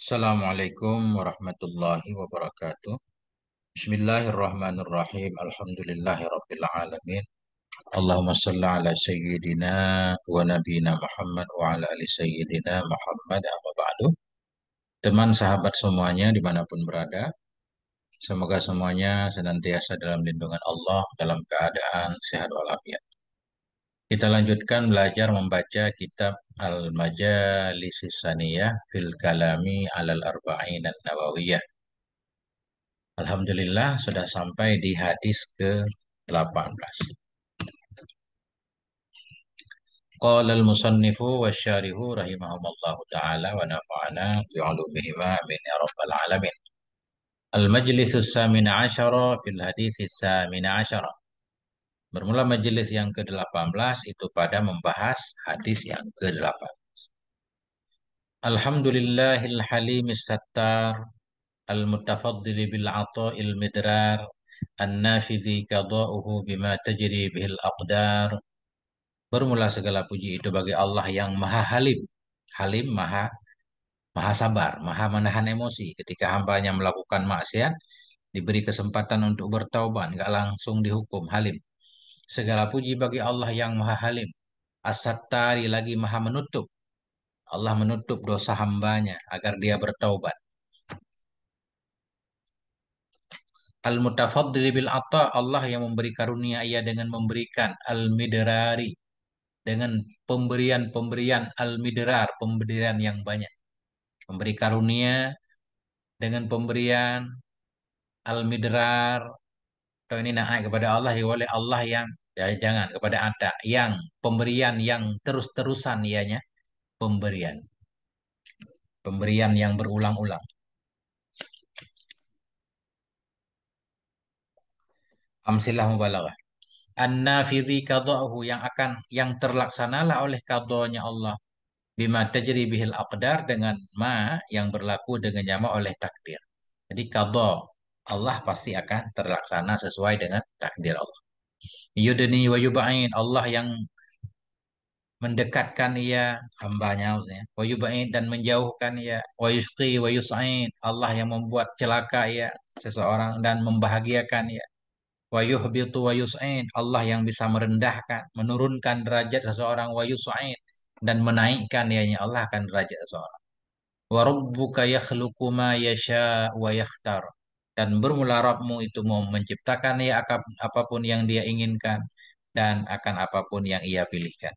Assalamualaikum warahmatullahi wabarakatuh. Bismillahirrahmanirrahim. Alhamdulillahirabbil alamin. Allahumma salli ala sayyidina wa nabiyina Muhammad wa ala ali sayyidina Muhammad amma ba'du. Teman sahabat semuanya dimanapun berada, semoga semuanya senantiasa dalam lindungan Allah dalam keadaan sehat walafiat. Kita lanjutkan belajar membaca kitab Al-Majalis Saniyah fil Kalami alal Arba'in An-Nawawiyah. Alhamdulillah sudah sampai di hadis ke-18. Qala al-musannifu Syarihu rahimahumallahu taala wa nafa'ana bi'ulumihima amin ya rabbal alamin. Al-majlisus samin asyara fil hadis samin asyara. Bermula majelis yang ke-18 itu pada membahas hadis yang ke-18. Alhamdulillahil halimis sattar al-mutafaddili bil ata'il midrar an-nafidhi qada'uhu bima tajri bihil aqdar. Bermula segala puji itu bagi Allah yang maha halim. Halim maha maha sabar, maha menahan emosi ketika hambanya melakukan maksiat diberi kesempatan untuk bertaubat, nggak langsung dihukum halim Segala puji bagi Allah yang maha halim. As-Sattari lagi maha menutup. Allah menutup dosa hambanya agar dia bertaubat. Al-mutafaddil bil atta Allah yang memberi karunia ia dengan memberikan al-midrari dengan pemberian-pemberian al-midrar, pemberian yang banyak. Memberi karunia dengan pemberian al-midrar Kau ini naik kepada Allah ya oleh Allah yang ya jangan kepada ada yang pemberian yang terus-terusan ianya ya, pemberian pemberian yang berulang-ulang amsilah mubalaghah an-nafidhi qada'uhu yang akan yang terlaksanalah oleh qadanya Allah bima tajri bihil aqdar dengan ma yang berlaku dengan nyama oleh takdir. Jadi qada Allah pasti akan terlaksana sesuai dengan takdir Allah yudni wa yubain Allah yang mendekatkan ia hambanya ya. wa yubain dan menjauhkan ia wa yusqi wa yus'in Allah yang membuat celaka ia seseorang dan membahagiakan ia wa yuhbitu wa yus'in Allah yang bisa merendahkan menurunkan derajat seseorang wa yus'in dan menaikkan ianya Allah akan derajat seseorang wa rabbuka yakhluqu ma yasha wa yakhtar dan bermula Rabbmu itu mau menciptakan ya apapun yang dia inginkan dan akan apapun yang ia pilihkan.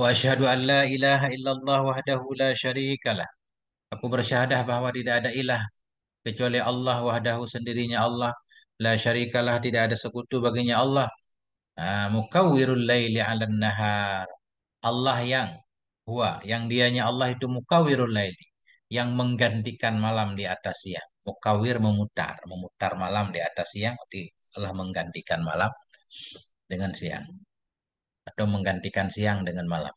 Wa asyhadu an la ilaha illallah wahdahu la syarikalah. Aku bersyahadah bahwa tidak ada ilah kecuali Allah wahdahu sendirinya Allah. La syarikalah tidak ada sekutu baginya Allah. Mukawwirul laili 'alan nahar. Allah yang huwa yang dianya Allah itu mukawwirul laili yang menggantikan malam di atas siang. Mukawir memutar, memutar malam di atas siang, telah menggantikan malam dengan siang. Atau menggantikan siang dengan malam.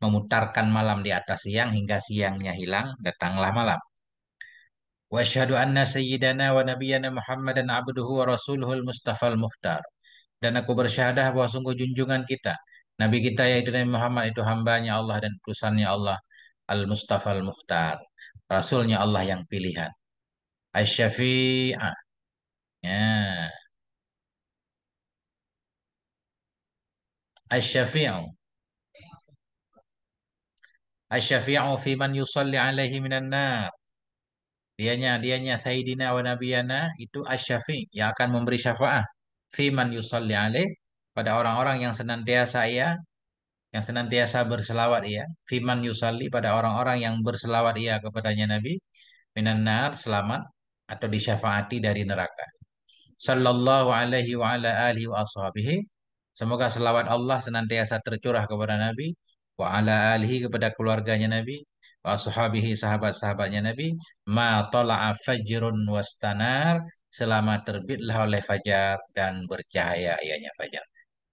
Memutarkan malam di atas siang hingga siangnya hilang, datanglah malam. Wa syahadu anna sayyidana wa nabiyyana Muhammadan abduhu wa rasuluhul mustafal muhtar. Dan aku bersyahadah bahwa sungguh junjungan kita, Nabi kita yaitu Nabi Muhammad itu hambanya Allah dan utusannya Allah Al-Mustafa Al-Mukhtar. Rasulnya Allah yang pilihan. Syafi'ah Ya. Syafi'ah Asyafi'u fi man yusalli alaihi minan nar. Dianya, dianya Sayyidina wa Nabiyana itu asyafi yang akan memberi syafaah. Fi man yusalli alaihi pada orang-orang yang senantiasa ia yang senantiasa berselawat ia fiman yusalli pada orang-orang yang berselawat ia kepadanya Nabi minan nar selamat atau disyafaati dari neraka sallallahu alaihi wa ala alihi wa ashabihi semoga selawat Allah senantiasa tercurah kepada Nabi wa ala alihi kepada keluarganya Nabi wa ashabihi sahabat-sahabatnya Nabi ma tala'a fajrun wastanar selama terbitlah oleh fajar dan bercahaya ianya fajar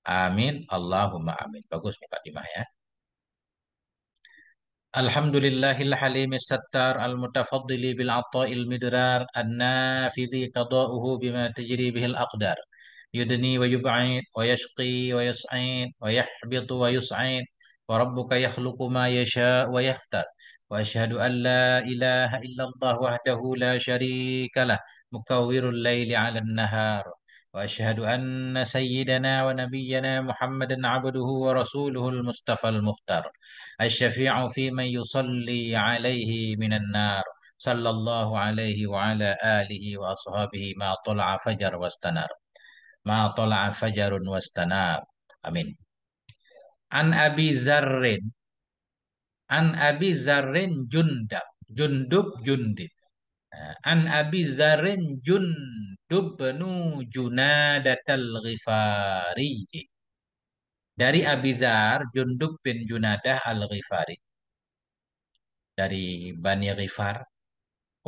Amin, Allahumma amin. Bagus mukadimah ya. Alhamdulillahil halimis sattar al mutafaddili bil atta'il midrar an qada'uhu bima tajri bihil aqdar. Yudni wa yub'id wa yashqi wa yas'id wa yahbitu wa yus'id wa rabbuka yakhluqu ma yasha wa yakhtar. Wa ashhadu an la ilaha illallah wahdahu la sharika lah mukawwirul laili 'alan nahar. واشهد ان سيدنا ونبينا محمدا عبده ورسوله المصطفى المختار الشفيع في من يصلي عليه من النار صلى الله عليه وعلى اله واصحابه ما طلع فجر واستنار ما طلع فجر واستنار امين عن ابي ذر عن ابي ذر جندب جندب جندب An Abi Zarin Jundub bin Junadatal Ghifari. Dari Abi Zar, Jundub bin Junadah al-Ghifari. Dari Bani Ghifar.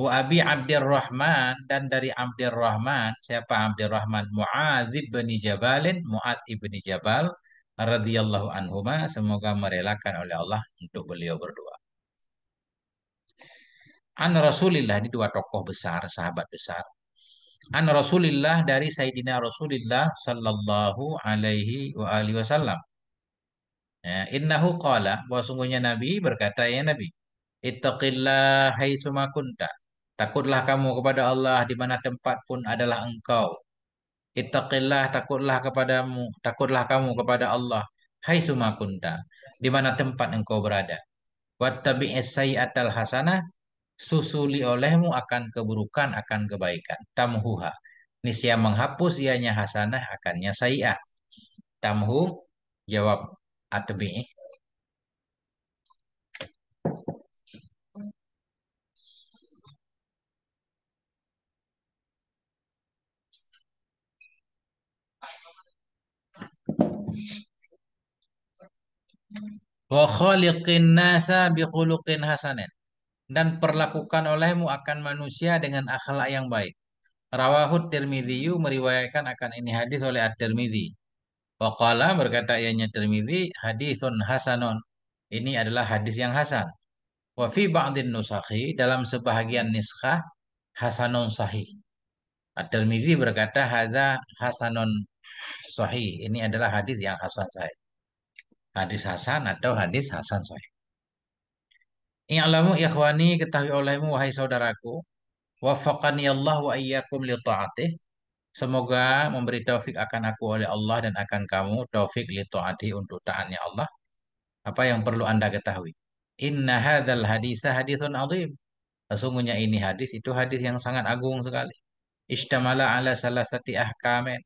Wa oh, Abi Abdurrahman dan dari Abdurrahman siapa Abdurrahman Muaz bin Jabalin, Muaz bin Jabal radhiyallahu anhuma, semoga merelakan oleh Allah untuk beliau berdua. An Rasulillah ini dua tokoh besar, sahabat besar. An Rasulillah dari Sayyidina Rasulillah sallallahu alaihi wa alihi wasallam. Ya, innahu qala bahwa sungguhnya Nabi berkata ya Nabi, ittaqillah hai sumakunta. Takutlah kamu kepada Allah di mana tempat pun adalah engkau. Ittaqillah takutlah kepadamu, takutlah kamu kepada Allah hai sumakunta di mana tempat engkau berada. Wattabi'is sayyi'atal hasanah susuli olehmu akan keburukan akan kebaikan tamhuha nisya menghapus ianya hasanah akannya sayi'ah tamhu jawab atbi wa khaliqin nasa bi khuluqin hasanin dan perlakukan olehmu akan manusia dengan akhlak yang baik. Rawahud Tirmidhiyu meriwayatkan akan ini hadis oleh At-Tirmidhi. Waqala berkata ianya Tirmidhi, hadisun hasanon. Ini adalah hadis yang hasan. Wa fi ba'din nusakhi, dalam sebahagian niskah, hasanon sahih. At-Tirmidhi berkata, haza hasanon sahih. Ini adalah hadis yang hasan sahih. Hadis hasan atau hadis hasan sahih. I'lamu ikhwani ketahui olehmu wahai saudaraku. wafakani Allah wa iyyakum li ta'atih. Semoga memberi taufik akan aku oleh Allah dan akan kamu taufik li ta'ati untuk taatnya Allah. Apa yang perlu Anda ketahui? Inna hadzal hadisa hadisun azim. Sesungguhnya ini hadis itu hadis yang sangat agung sekali. Istamala ala salah sati ahkamen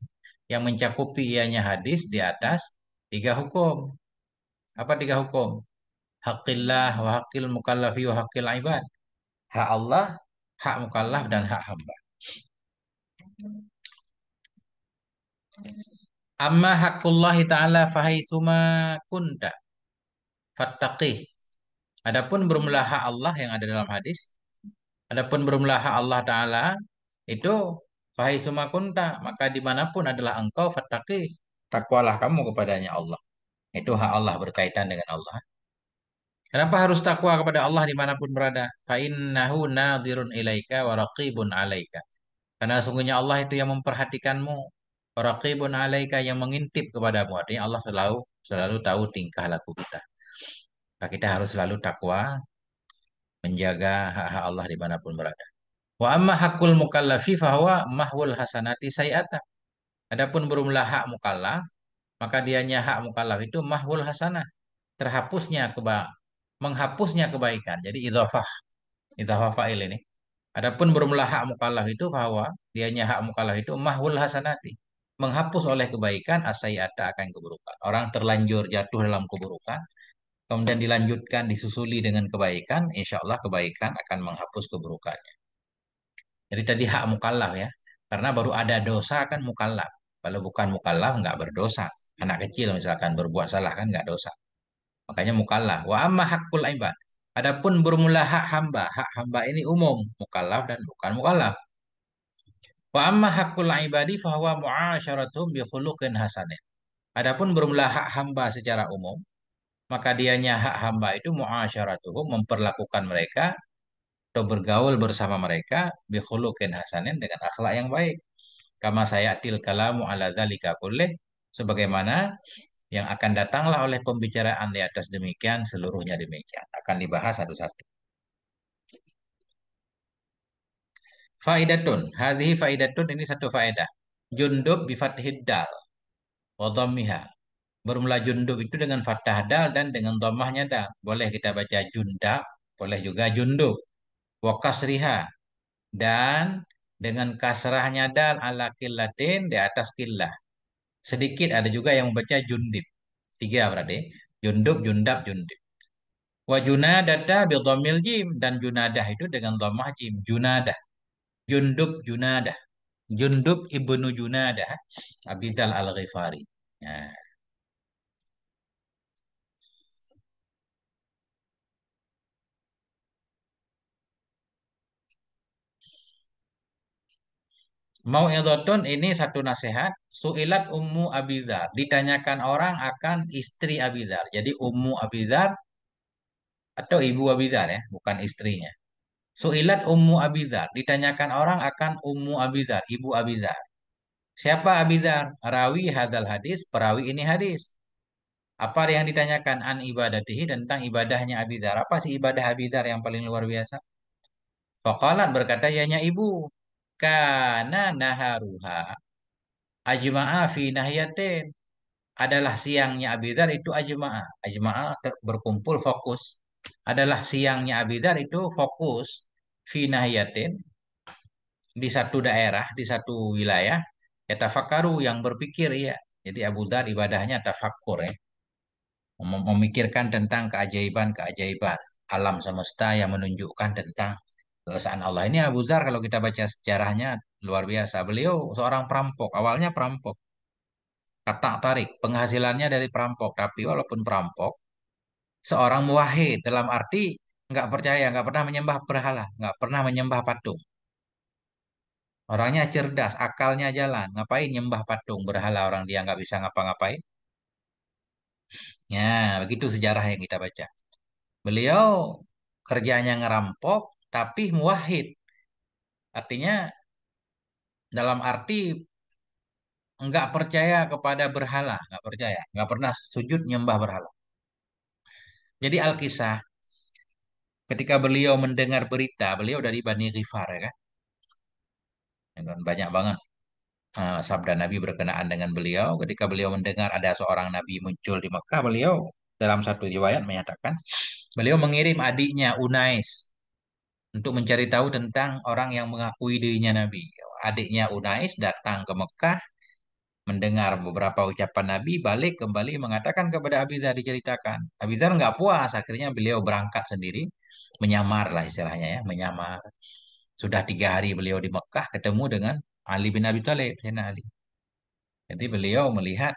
yang mencakupi ianya hadis di atas tiga hukum. Apa tiga hukum? Hakillah wa haqqil mukallafi wa haqqil ibad. Hak Allah, hak mukallaf dan hak hamba. Amma hakullahi ta'ala fahaitsuma kunta fattaqih. Adapun bermula hak Allah yang ada dalam hadis, adapun bermula hak Allah taala itu fahaitsuma kunta, maka dimanapun adalah engkau fattaqih, takwalah kamu kepadanya Allah. Itu hak Allah berkaitan dengan Allah. Kenapa harus takwa kepada Allah dimanapun berada? Fa'innahu nadirun ilaika wa raqibun alaika. Karena sungguhnya Allah itu yang memperhatikanmu. Wa raqibun alaika yang mengintip kepadamu. Artinya Allah selalu selalu tahu tingkah laku kita. Nah, kita harus selalu takwa menjaga hak-hak Allah dimanapun berada. Wa amma hakul mukallafi fahuwa mahwul hasanati sayyata. Adapun berumlah hak mukallaf, maka dianya hak mukallaf itu mahwul hasanah. Terhapusnya keba menghapusnya kebaikan. Jadi idhafah, idhafah fa'il ini. Adapun bermula hak mukallaf itu bahwa dianya hak mukallaf itu mahwul hasanati. Menghapus oleh kebaikan ada akan keburukan. Orang terlanjur jatuh dalam keburukan, kemudian dilanjutkan disusuli dengan kebaikan, insya Allah kebaikan akan menghapus keburukannya. Jadi tadi hak mukallaf ya, karena baru ada dosa akan mukallaf. Kalau bukan mukallaf nggak berdosa. Anak kecil misalkan berbuat salah kan nggak dosa. Makanya mukallaf. Wa amma hakul ibad. Adapun bermula hak hamba. Hak hamba ini umum. Mukallaf dan bukan mukallaf. Wa amma hakul ibadi fahuwa mu'asyaratum bi khuluqin hasanin. Adapun bermula hak hamba secara umum, maka dianya hak hamba itu mu'asyaratuhum memperlakukan mereka atau bergaul bersama mereka bi khuluqin hasanin dengan akhlak yang baik. Kama saya til kalamu ala dzalika kullih sebagaimana yang akan datanglah oleh pembicaraan di atas demikian, seluruhnya demikian. Akan dibahas satu-satu. Faidatun. hadhi faidatun ini satu faedah. Jundub bi fathid dal. Wa Bermula jundub itu dengan fathah dal dan dengan dhammahnya dal. Boleh kita baca jundab, boleh juga jundub. Wakasriha. Dan dengan kasrahnya dal ala kilatin di atas kilah. Sedikit ada juga yang membaca jundib. Tiga berarti. Jundub, jundab, jundib. wajuna dada bil jim. Dan junadah itu dengan domah jim. Junadah. Jundub, junadah. Jundub ibnu junadah. Abidal al-Ghifari. Nah. Mau Mau'idhatun ini satu nasihat. Su'ilat Ummu Abizar. Ditanyakan orang akan istri Abizar. Jadi Ummu Abizar atau Ibu Abizar ya, bukan istrinya. Su'ilat Ummu Abizar. Ditanyakan orang akan Ummu Abizar, Ibu Abizar. Siapa Abizar? Rawi hadal hadis, perawi ini hadis. Apa yang ditanyakan an ibadatihi tentang ibadahnya Abizar? Apa sih ibadah Abizar yang paling luar biasa? Faqalat berkata, yanya ibu. Kana naharuha ajma'a fi nahiyatin. Adalah siangnya abidar itu ajma'a. Ajma'a berkumpul fokus. Adalah siangnya abidar itu fokus fi nahiyatin di satu daerah, di satu wilayah. Ya tafakaru yang berpikir ya. Jadi Abu Dhar ibadahnya tafakur ya. memikirkan tentang keajaiban-keajaiban alam semesta yang menunjukkan tentang keesaan Allah ini Abu Zar kalau kita baca sejarahnya luar biasa. Beliau seorang perampok, awalnya perampok. Kata tarik, penghasilannya dari perampok. Tapi walaupun perampok, seorang muwahid dalam arti nggak percaya, nggak pernah menyembah berhala, nggak pernah menyembah patung. Orangnya cerdas, akalnya jalan. Ngapain nyembah patung berhala orang dia nggak bisa ngapa-ngapain? Ya, begitu sejarah yang kita baca. Beliau kerjanya ngerampok, tapi muwahid. Artinya dalam arti enggak percaya kepada berhala, enggak percaya, enggak pernah sujud nyembah berhala. Jadi al kisah ketika beliau mendengar berita, beliau dari Bani Rifar ya kan. Dan ya banyak banget uh, sabda Nabi berkenaan dengan beliau. Ketika beliau mendengar ada seorang Nabi muncul di Mekah, beliau dalam satu riwayat menyatakan beliau mengirim adiknya Unais untuk mencari tahu tentang orang yang mengakui dirinya Nabi. Adiknya Unais datang ke Mekah, mendengar beberapa ucapan Nabi, balik kembali mengatakan kepada Abizar diceritakan. Abizar nggak puas, akhirnya beliau berangkat sendiri, menyamar lah istilahnya ya, menyamar. Sudah tiga hari beliau di Mekah, ketemu dengan Ali bin Abi Thalib, Sayyidina Ali. Jadi beliau melihat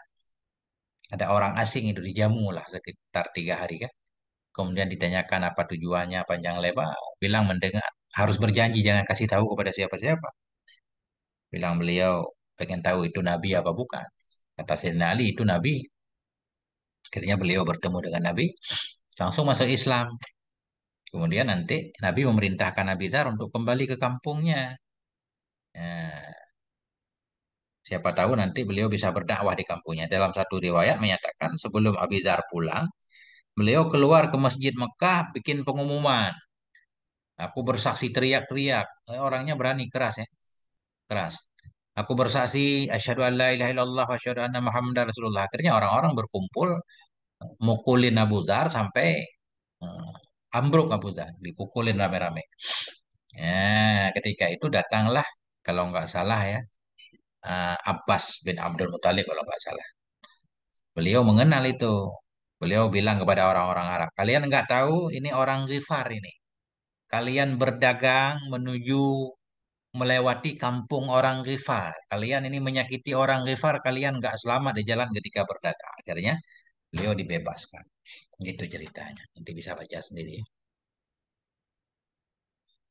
ada orang asing itu dijamu lah sekitar tiga hari kan kemudian ditanyakan apa tujuannya panjang lebar, bilang mendengar harus berjanji jangan kasih tahu kepada siapa-siapa. Bilang beliau pengen tahu itu nabi apa bukan. Kata Sayyidina Ali itu nabi. Akhirnya beliau bertemu dengan nabi, langsung masuk Islam. Kemudian nanti Nabi memerintahkan Nabi Zar untuk kembali ke kampungnya. Nah, siapa tahu nanti beliau bisa berdakwah di kampungnya. Dalam satu riwayat menyatakan sebelum Abi Zar pulang, Beliau keluar ke masjid Mekah bikin pengumuman. Aku bersaksi teriak-teriak. Eh, orangnya berani keras ya. Keras. Aku bersaksi asyhadu an la ilaha illallah wa asyhadu anna muhammadar rasulullah. Akhirnya orang-orang berkumpul mukulin Abu Dhar sampai hmm, ambruk Abu Dhar, dipukulin rame-rame. Ya, ketika itu datanglah kalau nggak salah ya eh, Abbas bin Abdul Muthalib kalau nggak salah. Beliau mengenal itu Beliau bilang kepada orang-orang Arab, kalian nggak tahu ini orang Rifar ini. Kalian berdagang menuju melewati kampung orang Rifar. Kalian ini menyakiti orang Rifar, kalian nggak selamat di jalan ketika berdagang. Akhirnya beliau dibebaskan. Gitu ceritanya. Nanti bisa baca sendiri.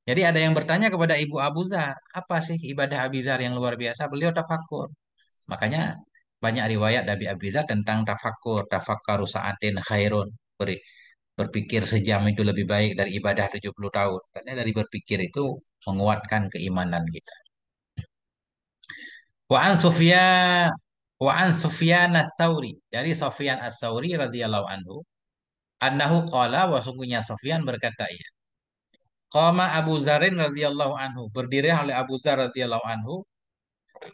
Jadi ada yang bertanya kepada Ibu Abu Zar, apa sih ibadah Abu Zar yang luar biasa? Beliau tafakur. Makanya banyak riwayat dari Abizar tentang tafakur, tafakkaru sa'atin khairun. Beri, berpikir sejam itu lebih baik dari ibadah 70 tahun. Karena dari berpikir itu menguatkan keimanan kita. Wa an waan wa an Sufyan as tsauri dari Sufyan as tsauri radhiyallahu anhu annahu qala wa sungguhnya Sufyan berkata ia Qama Abu Zarin radhiyallahu anhu berdiri oleh Abu Zar radhiyallahu anhu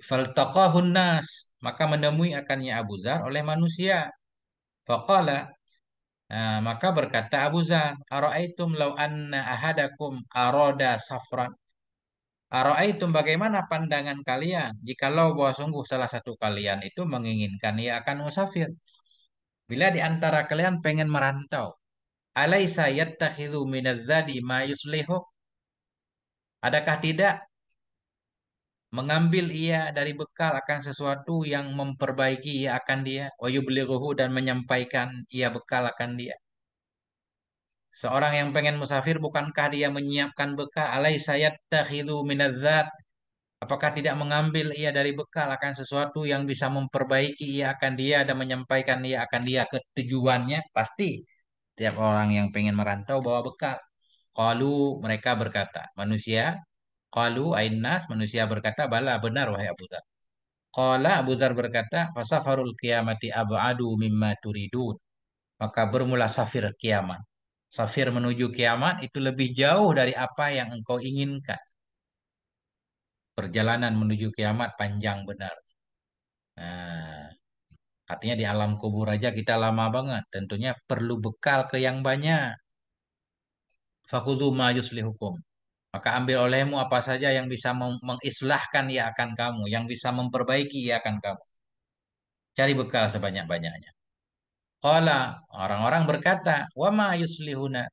faltaqahun nas maka menemui akannya Abu Zar oleh manusia. Faqala ah, maka berkata Abu Zar, "Ara'aitum law anna ahadakum arada safran?" Ara'aitum bagaimana pandangan kalian jikalau bahwa sungguh salah satu kalian itu menginginkan ia akan musafir? Bila di antara kalian pengen merantau, alaisa yattakhidhu minadzadi ma yuslihu? Adakah tidak Mengambil ia dari bekal akan sesuatu yang memperbaiki ia akan dia. beli ruhu dan menyampaikan ia bekal akan dia. Seorang yang pengen musafir bukankah dia menyiapkan bekal? Alai sayat takhidu minazat Apakah tidak mengambil ia dari bekal akan sesuatu yang bisa memperbaiki ia akan dia dan menyampaikan ia akan dia ke tujuannya? Pasti. Tiap orang yang pengen merantau bawa bekal. Kalau mereka berkata, manusia Qalu ainnas manusia berkata bala benar wahai Abu Dzar. Qala Abu Dzar berkata fasafarul kiamati abadu mimma turidun. Maka bermula safir kiamat. Safir menuju kiamat itu lebih jauh dari apa yang engkau inginkan. Perjalanan menuju kiamat panjang benar. Nah, artinya di alam kubur aja kita lama banget. Tentunya perlu bekal ke yang banyak. Fakudu majus hukum. Maka ambil olehmu apa saja yang bisa mengislahkan ia akan kamu, yang bisa memperbaiki ia akan kamu. Cari bekal sebanyak-banyaknya. Kala orang-orang berkata, "Wa ma yuslihuna?"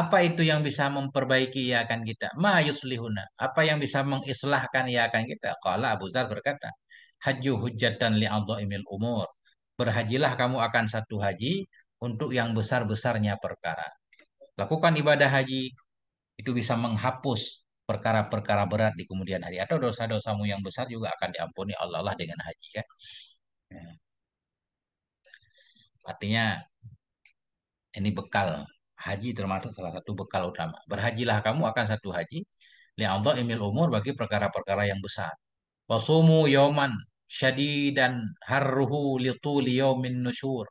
Apa itu yang bisa memperbaiki ia akan kita? Ma yuslihuna. Apa yang bisa mengislahkan ia akan kita? Kala Abu Dzar berkata, hujat dan li imil umur." Berhajilah kamu akan satu haji untuk yang besar-besarnya perkara lakukan ibadah haji itu bisa menghapus perkara-perkara berat di kemudian hari atau dosa-dosamu yang besar juga akan diampuni Allah lah dengan haji kan ya. artinya ini bekal haji termasuk salah satu bekal utama berhajilah kamu akan satu haji li imil umur bagi perkara-perkara yang besar wasumu yoman dan harruhu lituli yaumin nusyur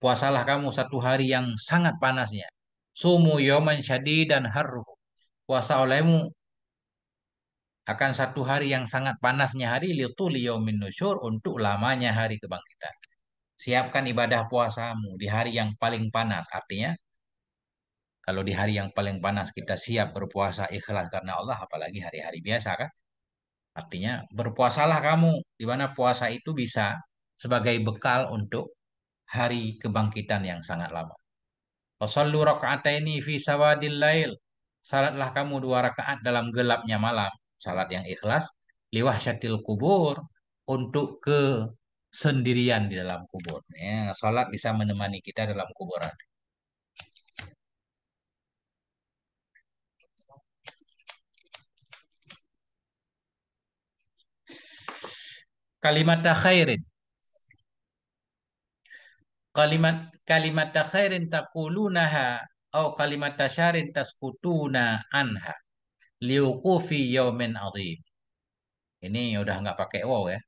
puasalah kamu satu hari yang sangat panasnya sumu yoman dan haru Puasa olehmu akan satu hari yang sangat panasnya hari liutu liyomin nusyur untuk lamanya hari kebangkitan. Siapkan ibadah puasamu di hari yang paling panas. Artinya kalau di hari yang paling panas kita siap berpuasa ikhlas karena Allah apalagi hari-hari biasa kan. Artinya berpuasalah kamu di mana puasa itu bisa sebagai bekal untuk hari kebangkitan yang sangat lama. Wasallu raka'ataini fi sawadil lail. Salatlah kamu dua rakaat dalam gelapnya malam. Salat yang ikhlas. Liwah syatil kubur. Untuk kesendirian di dalam kubur. Ya, salat bisa menemani kita dalam kuburan. Kalimat khairin kalimat kalimat khairin takulunaha atau kalimat tasharin taskutuna anha liukufi yaumin adzim. Ini udah nggak pakai wow ya.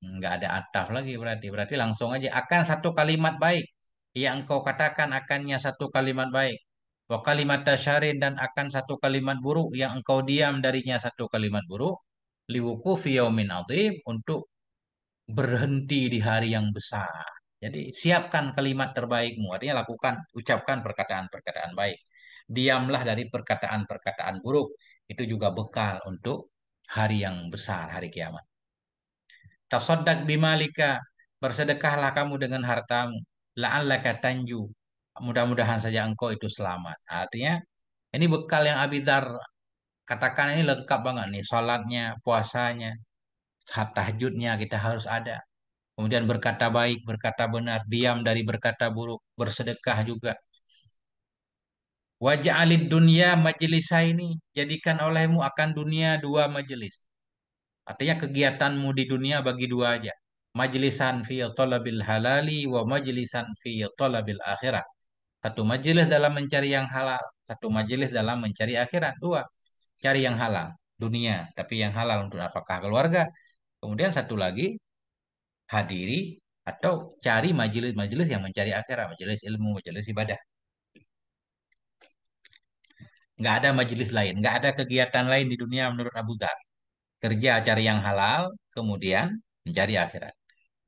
Nggak ada ataf lagi berarti. Berarti langsung aja akan satu kalimat baik. Yang engkau katakan akannya satu kalimat baik. Wa kalimat tasharin dan akan satu kalimat buruk. Yang engkau diam darinya satu kalimat buruk. liukufi yaumin adzim. Untuk berhenti di hari yang besar. Jadi siapkan kalimat terbaikmu, artinya lakukan, ucapkan perkataan-perkataan baik. Diamlah dari perkataan-perkataan buruk. Itu juga bekal untuk hari yang besar, hari kiamat. Tasoddak bimalika, bersedekahlah kamu dengan hartamu. La'allaka tanju, mudah-mudahan saja engkau itu selamat. Artinya, ini bekal yang Abidar katakan ini lengkap banget nih. Salatnya, puasanya, tahajudnya kita harus ada Kemudian berkata baik, berkata benar, diam dari berkata buruk, bersedekah juga. Wajah alid dunia majelisah ini jadikan olehmu akan dunia dua majelis. Artinya kegiatanmu di dunia bagi dua aja. Majelisan fi talabil halali wa majelisan fi talabil akhirat. Satu majelis dalam mencari yang halal, satu majelis dalam mencari akhirat. Dua, cari yang halal, dunia, tapi yang halal untuk nafkah keluarga. Kemudian satu lagi hadiri atau cari majelis-majelis yang mencari akhirat, majelis ilmu, majelis ibadah. Nggak ada majelis lain, nggak ada kegiatan lain di dunia menurut Abu Zar. Kerja cari yang halal, kemudian mencari akhirat.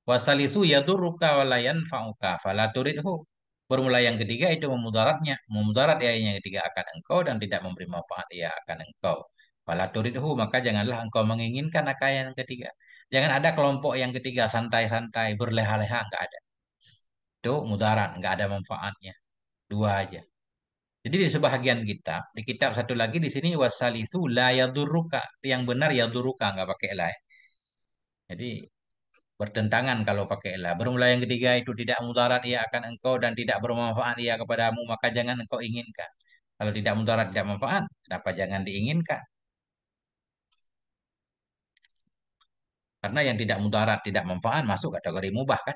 Wasalisu yadurruka walayan fa'uka falaturidhu. Bermula yang ketiga itu memudaratnya. Memudarat ya yang ketiga akan engkau dan tidak memberi manfaat ya akan engkau. Falaturidhu maka janganlah engkau menginginkan akan yang ketiga. Jangan ada kelompok yang ketiga santai-santai berleha-leha nggak ada. Itu mudarat, nggak ada manfaatnya. Dua aja. Jadi di sebahagian kitab, di kitab satu lagi di sini wasalisu la yaduruka. Yang benar yaduruka nggak pakai la. Ya. Jadi bertentangan kalau pakai la. Bermula yang ketiga itu tidak mudarat ia akan engkau dan tidak bermanfaat ia kepadamu, maka jangan engkau inginkan. Kalau tidak mudarat tidak manfaat, kenapa jangan diinginkan? Karena yang tidak mudarat, tidak manfaat masuk kategori mubah kan.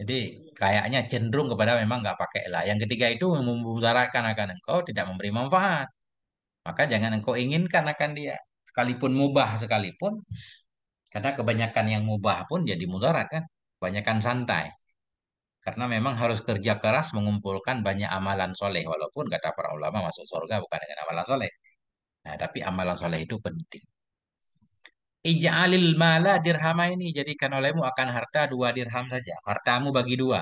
Jadi kayaknya cenderung kepada memang nggak pakai lah. Yang ketiga itu memudaratkan akan engkau tidak memberi manfaat. Maka jangan engkau inginkan akan dia. Sekalipun mubah sekalipun. Karena kebanyakan yang mubah pun jadi mudarat kan. Kebanyakan santai. Karena memang harus kerja keras mengumpulkan banyak amalan soleh. Walaupun kata para ulama masuk surga bukan dengan amalan soleh. Nah, tapi amalan soleh itu penting. Ija'alil mala dirhama ini jadikan olehmu akan harta dua dirham saja. Hartamu bagi dua.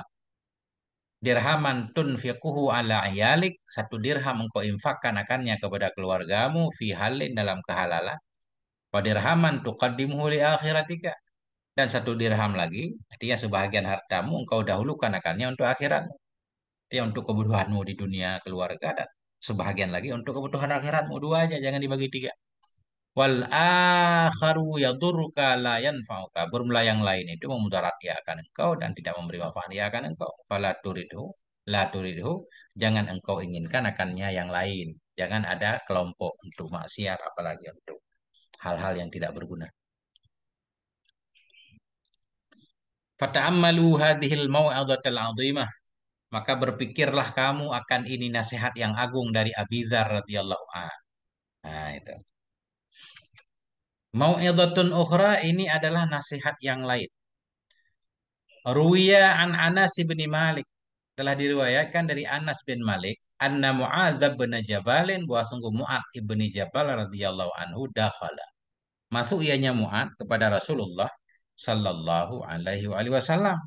Dirhaman tun fiqhu ala ayalik. Satu dirham engkau infakkan akannya kepada keluargamu. Fi halin dalam kehalalan. Wa dirhaman tuqaddimuhu li akhiratika. Dan satu dirham lagi. Artinya sebahagian hartamu engkau dahulukan akannya untuk akhiratmu. Artinya untuk kebutuhanmu di dunia keluarga. Dan sebahagian lagi untuk kebutuhan akhiratmu. Dua aja jangan dibagi tiga wal akharu yadurruka la yanfa'uka. Bermula yang lain itu memudarat ya akan engkau dan tidak memberi manfaat ya akan engkau. Fala turidu la turidu. Jangan engkau inginkan akannya yang lain. Jangan ada kelompok untuk maksiat apalagi untuk hal-hal yang tidak berguna. Fata'ammalu hadhil mau'izatal 'azimah. Maka berpikirlah kamu akan ini nasihat yang agung dari Abizar radhiyallahu an. Nah, itu. Mau'idhatun ukhra ini adalah nasihat yang lain. Ruwiya an Anas bin Malik telah diriwayatkan dari Anas bin Malik anna Mu'adz bin Jabalin bahwa sungguh Mu'ad bin Jabal radhiyallahu anhu dakhala. Masuk ianya Mu'ad kepada Rasulullah sallallahu alaihi wasallam.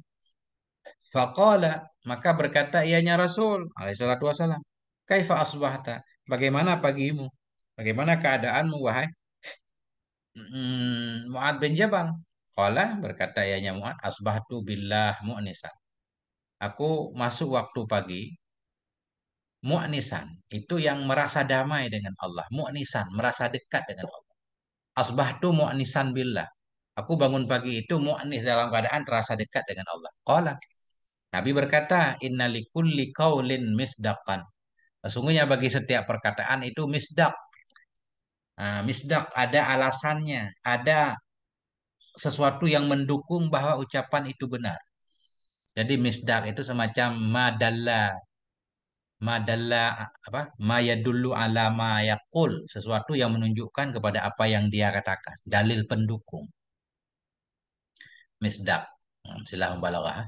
Faqala maka berkata ianya Rasul alaihi salatu wasallam, "Kaifa asbahta? Bagaimana pagimu? Bagaimana keadaanmu wahai Mu'ad bin Jabal. Kala berkata ayahnya Mu'ad asbahtu billah mu'nisan. Aku masuk waktu pagi mu'nisan itu yang merasa damai dengan Allah, mu'nisan merasa dekat dengan Allah. Asbahtu mu'nisan billah. Aku bangun pagi itu mu'nis dalam keadaan terasa dekat dengan Allah. Kala. Nabi berkata, "Inna likulli kaulin misdaqan." Sesungguhnya bagi setiap perkataan itu misdaq, Ah, misdak ada alasannya, ada sesuatu yang mendukung bahwa ucapan itu benar. Jadi misdak itu semacam madalla madalla apa mayadullu ala ma yaqul sesuatu yang menunjukkan kepada apa yang dia katakan, dalil pendukung. Misdak. Hmm, Silah mubalaghah.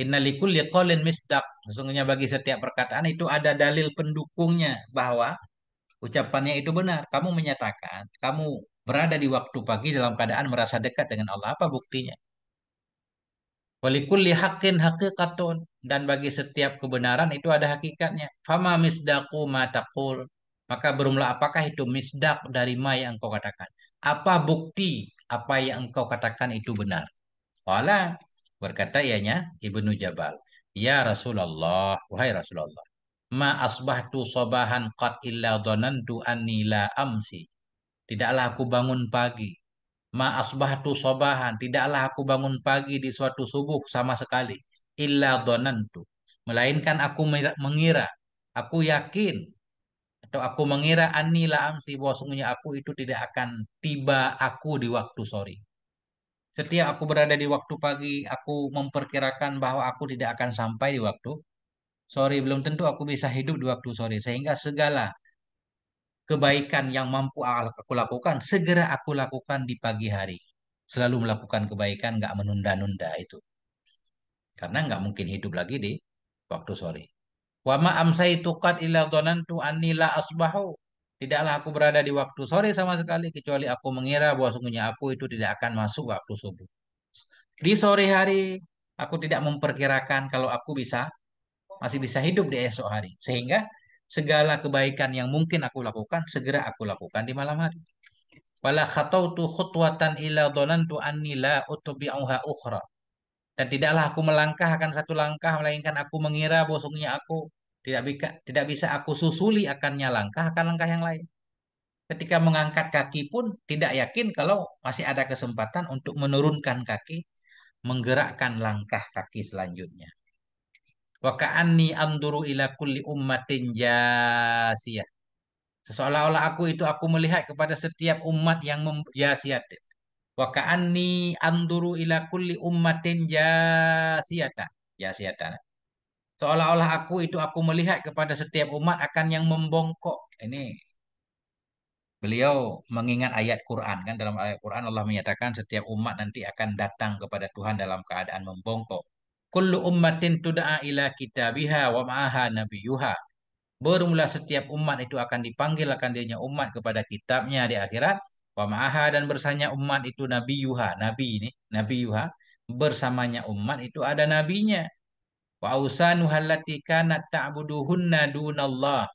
Inna likulli qawlin misdak. Sesungguhnya bagi setiap perkataan itu ada dalil pendukungnya bahwa ucapannya itu benar. Kamu menyatakan kamu berada di waktu pagi dalam keadaan merasa dekat dengan Allah. Apa buktinya? Walikulli haqqin haqiqatun dan bagi setiap kebenaran itu ada hakikatnya. Fama misdaku taqul. Maka berumlah apakah itu misdak dari ma yang engkau katakan? Apa bukti apa yang engkau katakan itu benar? Kala berkata ianya Ibnu Jabal. Ya Rasulullah, wahai Rasulullah ma asbahtu sobahan qad illa dhanantu anni la amsi. Tidaklah aku bangun pagi. Ma asbahtu sobahan. Tidaklah aku bangun pagi di suatu subuh sama sekali. Illa dhanantu. Melainkan aku mengira. Aku yakin. Atau aku mengira anni la amsi. Bahwa aku itu tidak akan tiba aku di waktu sore. Setiap aku berada di waktu pagi, aku memperkirakan bahwa aku tidak akan sampai di waktu Sorry, belum tentu aku bisa hidup di waktu sore. Sehingga segala kebaikan yang mampu aku lakukan, segera aku lakukan di pagi hari. Selalu melakukan kebaikan, nggak menunda-nunda itu. Karena nggak mungkin hidup lagi di waktu sore. Wa ma amsaitu qad illa dhanantu anni la asbahu. Tidaklah aku berada di waktu sore sama sekali kecuali aku mengira bahwa sungguhnya aku itu tidak akan masuk waktu subuh. Di sore hari aku tidak memperkirakan kalau aku bisa masih bisa hidup di esok hari. Sehingga segala kebaikan yang mungkin aku lakukan segera aku lakukan di malam hari. Wala khatautu khutwatan ila anni la ukhra. Dan tidaklah aku melangkah akan satu langkah melainkan aku mengira bosongnya aku tidak bisa tidak bisa aku susuli akannya langkah akan langkah yang lain. Ketika mengangkat kaki pun tidak yakin kalau masih ada kesempatan untuk menurunkan kaki, menggerakkan langkah kaki selanjutnya. Wa ka'anni anduru ila kulli ummatin jasiyah. Seolah-olah aku itu aku melihat kepada setiap umat yang jasiyah Wa ka'anni anduru ila kulli ummatin jasiyata. Jasiyata. Seolah-olah aku itu aku melihat kepada setiap umat akan yang membongkok. Ini beliau mengingat ayat Quran kan dalam ayat Quran Allah menyatakan setiap umat nanti akan datang kepada Tuhan dalam keadaan membongkok Kullu ummatin tud'a ila kitabiha wa ma'aha nabiyuha. Bermula setiap umat itu akan dipanggil akan dirinya umat kepada kitabnya di akhirat. Wa ma'aha dan bersanya umat itu nabiyuha. Nabi ini, nabiyuha. Bersamanya umat itu ada nabinya. Wa ausanuhallati kanat ta'buduhunna dunallah.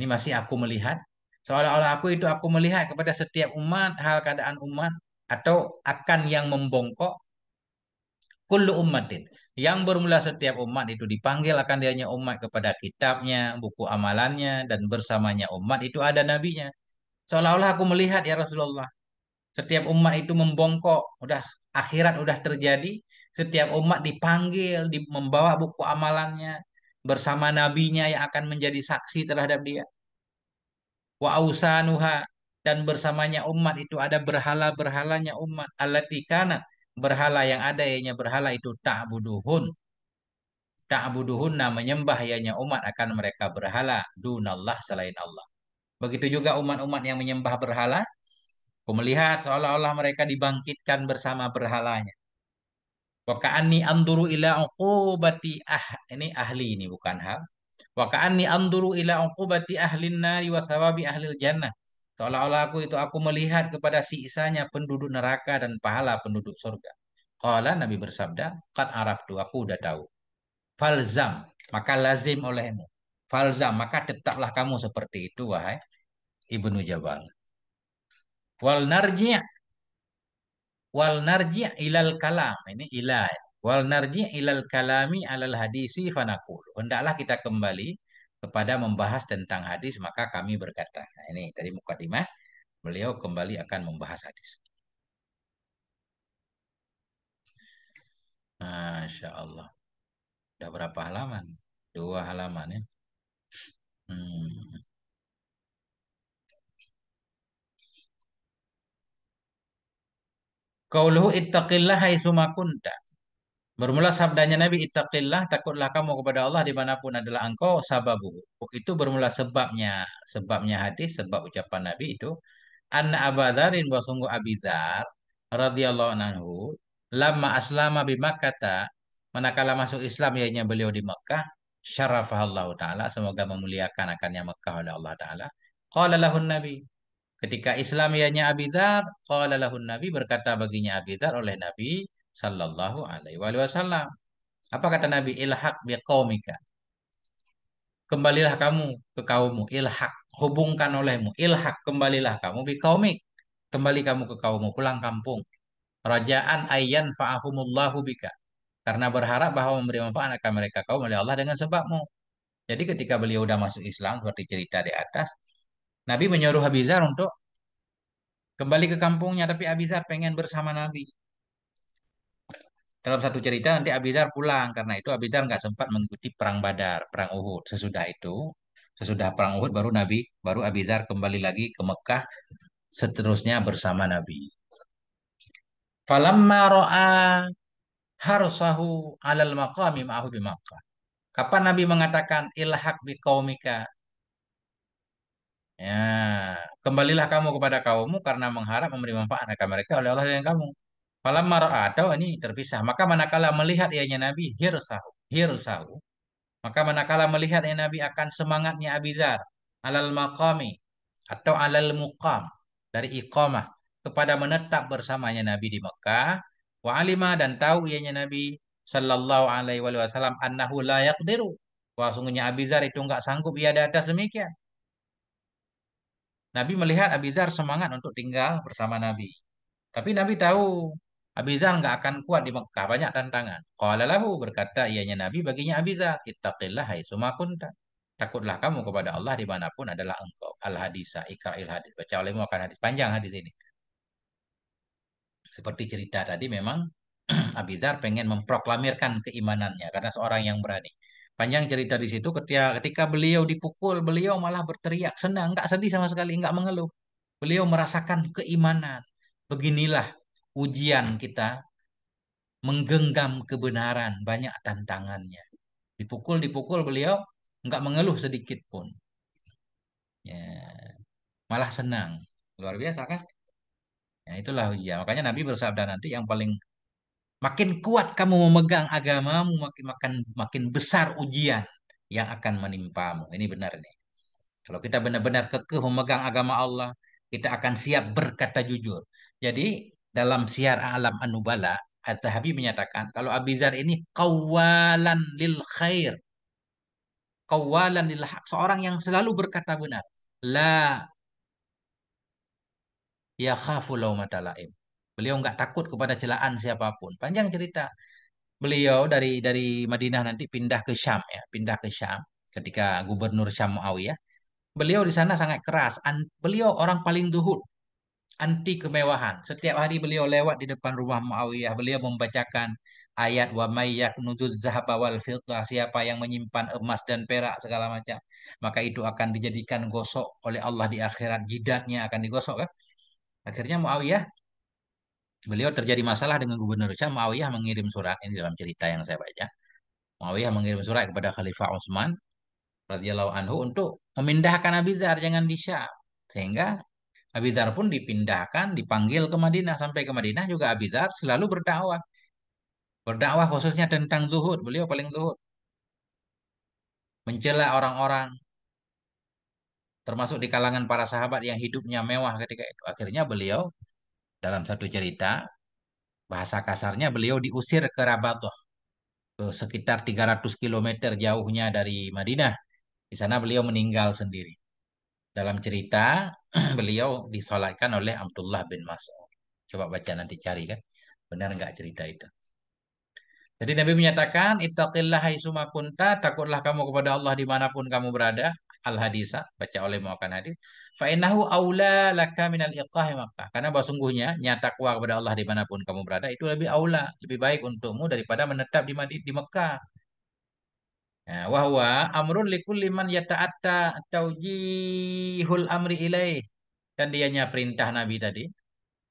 Ini masih aku melihat. Seolah-olah aku itu aku melihat kepada setiap umat, hal keadaan umat, atau akan yang membongkok kullu ummatin yang bermula setiap umat itu dipanggil akan dianya umat kepada kitabnya, buku amalannya dan bersamanya umat itu ada nabinya. Seolah-olah aku melihat ya Rasulullah. Setiap umat itu membongkok, udah akhirat udah terjadi, setiap umat dipanggil, di, membawa buku amalannya bersama nabinya yang akan menjadi saksi terhadap dia. Wa ausanuha dan bersamanya umat itu ada berhala-berhalanya umat alatikana berhala yang ada yanya berhala itu tak tak Ta'buduhunna menyembah yanya umat akan mereka berhala dunallah selain Allah. Begitu juga umat-umat yang menyembah berhala, aku melihat seolah-olah mereka dibangkitkan bersama berhalanya. Wakaani anduru ila uqubati ah ini ahli ini bukan hal. Wakaani anduru ila uqubati ahlin nari wa sawabi ahlil jannah. Seolah-olah aku itu aku melihat kepada siksanya penduduk neraka dan pahala penduduk surga. Kala Nabi bersabda, Arab tu aku udah tahu." Falzam, maka lazim olehmu. Falzam, maka tetaplah kamu seperti itu wahai Ibnu Jabal. Wal narji' wal narji' ilal kalam. Ini ilal. Ya. Wal narji' ilal kalami alal hadisi fanakul. Hendaklah kita kembali kepada membahas tentang hadis maka kami berkata. Nah, ini tadi mukadimah beliau kembali akan membahas hadis. Masya Allah. Udah berapa halaman? Dua halaman ya. Hmm. Qauluhu ittaqillah hai kunta. Bermula sabdanya Nabi, ittaqillah, takutlah kamu kepada Allah dimanapun adalah engkau sababu. Itu bermula sebabnya. Sebabnya hadis, sebab ucapan Nabi itu. Anna abadharin wa sungguh abizar, radhiyallahu anhu, lama aslama bimakata, manakala masuk Islam yaitu beliau di Mekah, syarafah Allah Ta'ala, semoga memuliakan akannya Mekah oleh Allah Ta'ala. Qala lahun Nabi, ketika Islam yaitu abizar, qala lahun Nabi, berkata baginya abizar oleh Nabi, Sallallahu Alaihi Wasallam. Apa kata Nabi? Ilhaq biqaumika. Kembalilah kamu ke kaummu. Ilhaq. Hubungkan olehmu. Ilhaq. Kembalilah kamu biqaumik. Kembali kamu ke kaummu. Pulang kampung. Rajaan ayyan fa'ahumullahu bika. Karena berharap bahwa memberi manfaat akan mereka kaum oleh Allah dengan sebabmu. Jadi ketika beliau sudah masuk Islam seperti cerita di atas, Nabi menyuruh Abizar untuk kembali ke kampungnya, tapi Abizar pengen bersama Nabi dalam satu cerita nanti Abizar pulang karena itu Abizar nggak sempat mengikuti perang Badar, perang Uhud. Sesudah itu, sesudah perang Uhud baru Nabi, baru Abizar kembali lagi ke Mekah seterusnya bersama Nabi. Falamma ra'a harsahu alal maqami ma'ahu bi Kapan Nabi mengatakan ilhaq bi qaumika? Ya, kembalilah kamu kepada kaummu karena mengharap memberi manfaat kepada mereka oleh Allah dan kamu. Falam atau ini terpisah. Maka manakala melihat ianya Nabi hirsahu, hirsahu. Maka manakala melihat ya Nabi akan semangatnya Abizar alal maqami atau alal muqam dari iqamah kepada menetap bersamanya Nabi di Mekah wa alima dan tahu ianya Nabi sallallahu alaihi wasallam annahu la yaqdiru Wah, sungguhnya Abizar itu nggak sanggup ia ada atas demikian. Nabi melihat Abizar semangat untuk tinggal bersama Nabi. Tapi Nabi tahu Abizar nggak akan kuat di Mekah, banyak tantangan. Qala berkata ianya Nabi baginya Abizar, ittaqillah hai sumakunta. Takutlah kamu kepada Allah dimanapun adalah engkau. Al-Hadisa, Iqra'il Hadis. Baca olehmu akan hadis. Panjang hadis ini. Seperti cerita tadi memang Abizar pengen memproklamirkan keimanannya karena seorang yang berani. Panjang cerita di situ ketika ketika beliau dipukul, beliau malah berteriak senang, nggak sedih sama sekali, nggak mengeluh. Beliau merasakan keimanan. Beginilah ujian kita menggenggam kebenaran banyak tantangannya dipukul dipukul beliau nggak mengeluh sedikit pun ya malah senang luar biasa kan ya itulah ujian makanya Nabi bersabda nanti yang paling makin kuat kamu memegang agamamu makin makin makin besar ujian yang akan menimpamu ini benar nih kalau kita benar-benar kekeh memegang agama Allah kita akan siap berkata jujur jadi dalam siar alam Anubala, Az-Zahabi menyatakan kalau Abizar ini kawalan lil khair. Kawalan lil haq. Seorang yang selalu berkata benar. La ya khafu laumata Beliau nggak takut kepada celaan siapapun. Panjang cerita. Beliau dari dari Madinah nanti pindah ke Syam ya, pindah ke Syam ketika gubernur Syam Muawiyah. Beliau di sana sangat keras. An, beliau orang paling duhur anti kemewahan. Setiap hari beliau lewat di depan rumah Muawiyah, beliau membacakan ayat wa mayyak nuzuz zahaba wal fiddah, siapa yang menyimpan emas dan perak segala macam, maka itu akan dijadikan gosok oleh Allah di akhirat, jidatnya akan digosok kan? Akhirnya Muawiyah beliau terjadi masalah dengan gubernur Syam, Muawiyah mengirim surat ini dalam cerita yang saya baca. Muawiyah mengirim surat kepada Khalifah Utsman radhiyallahu anhu untuk memindahkan Abizar jangan di Syam sehingga Abizar pun dipindahkan, dipanggil ke Madinah. Sampai ke Madinah juga Abizar selalu berdakwah. Berdakwah khususnya tentang zuhud. Beliau paling zuhud. Mencela orang-orang. Termasuk di kalangan para sahabat yang hidupnya mewah ketika itu. Akhirnya beliau dalam satu cerita, bahasa kasarnya beliau diusir ke Rabatoh. Sekitar 300 km jauhnya dari Madinah. Di sana beliau meninggal sendiri. Dalam cerita beliau disolatkan oleh Abdullah bin Mas'ud. Coba baca nanti cari kan. Benar nggak cerita itu? Jadi Nabi menyatakan, Ittaqillah hai sumakunta, takutlah kamu kepada Allah dimanapun kamu berada. Al-Hadisah, baca oleh mawakan hadis. Fa'innahu awla laka minal iqah maka. Karena bahwa sungguhnya, nyatakwa kepada Allah dimanapun kamu berada, itu lebih awla, lebih baik untukmu daripada menetap di, di Mekah. Wahwa ya, amrun likulli man yata'atta taujihul amri ilaih. Dan dianya perintah Nabi tadi.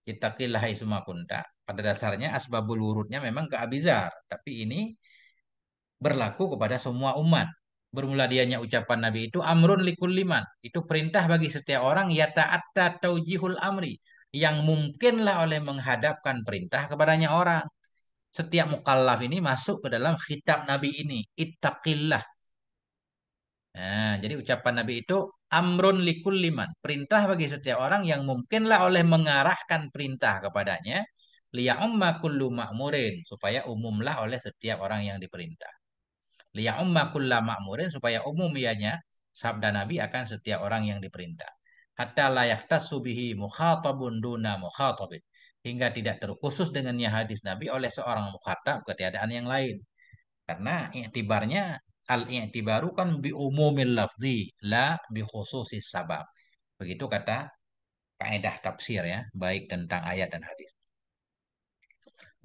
kita Ittaqillah hai kunta. Pada dasarnya asbabul wurudnya memang ke Abizar. Tapi ini berlaku kepada semua umat. Bermula dianya ucapan Nabi itu amrun man. Itu perintah bagi setiap orang yata'atta taujihul amri. Yang mungkinlah oleh menghadapkan perintah kepadanya orang setiap mukallaf ini masuk ke dalam khitab Nabi ini. Ittaqillah. Nah, jadi ucapan Nabi itu amrun likul liman. Perintah bagi setiap orang yang mungkinlah oleh mengarahkan perintah kepadanya. Liya'umma kullu ma'murin. Supaya umumlah oleh setiap orang yang diperintah. Liya'umma kullu ma'murin. Supaya umum ianya sabda Nabi akan setiap orang yang diperintah. Hatta layak tasubihi mukhatabun duna mukhatabin hingga tidak terkhusus dengannya hadis Nabi oleh seorang mukhatab ketiadaan yang lain. Karena i'tibarnya al-i'tibaru kan bi umumil lafzi la bi khususis sabab. Begitu kata kaidah tafsir ya, baik tentang ayat dan hadis.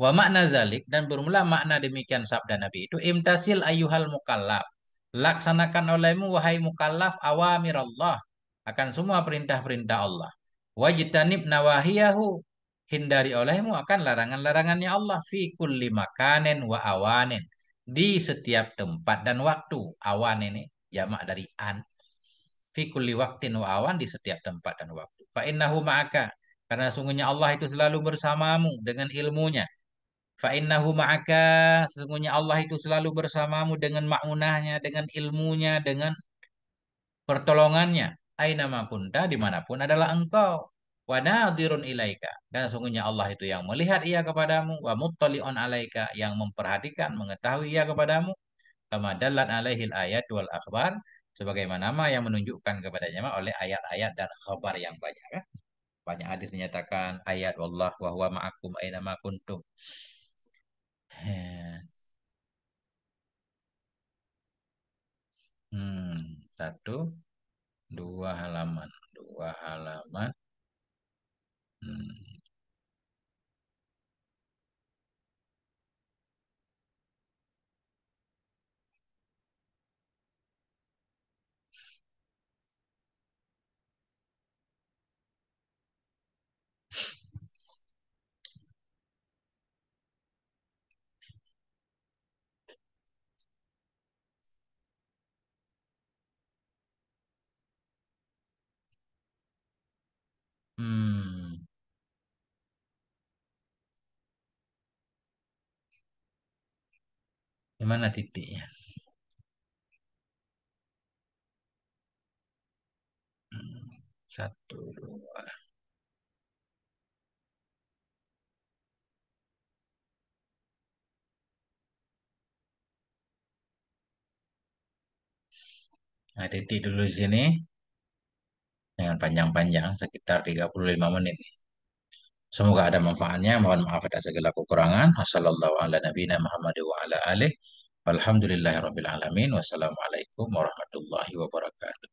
Wa makna zalik dan bermula makna demikian sabda Nabi itu imtasil ayuhal mukallaf. Laksanakan olehmu wahai mukallaf awamir Allah akan semua perintah-perintah Allah. Wajtanib nawahiyahu hindari olehmu akan larangan-larangannya Allah fi kulli makanen wa awanen di setiap tempat dan waktu awan ini jamak dari an fi kulli waktin wa awan di setiap tempat dan waktu fa innahu ma'aka karena sungguhnya Allah itu selalu bersamamu dengan ilmunya fa innahu ma'aka sesungguhnya Allah itu selalu bersamamu dengan maunahnya dengan ilmunya dengan pertolongannya aina makunta dimanapun adalah engkau wa ilaika dan sungguhnya Allah itu yang melihat ia kepadamu wa muttali'un alaika yang memperhatikan mengetahui ia kepadamu kama dalat alaihil ayat wal akhbar sebagaimana nama yang menunjukkan kepadanya oleh ayat-ayat dan khabar yang banyak ya. banyak hadis menyatakan ayat wallah wa huwa ma'akum aina ma hmm satu dua halaman dua halaman Mm. Hmm. mana titiknya? Satu, dua. Nah, titik dulu di sini. Dengan panjang-panjang, sekitar 35 menit. Semoga ada manfaatnya. Mohon maaf atas segala kekurangan. Wassalamualaikum warahmatullahi wabarakatuh. Walhamdulillahirrahmanirrahim. Wassalamualaikum warahmatullahi wabarakatuh.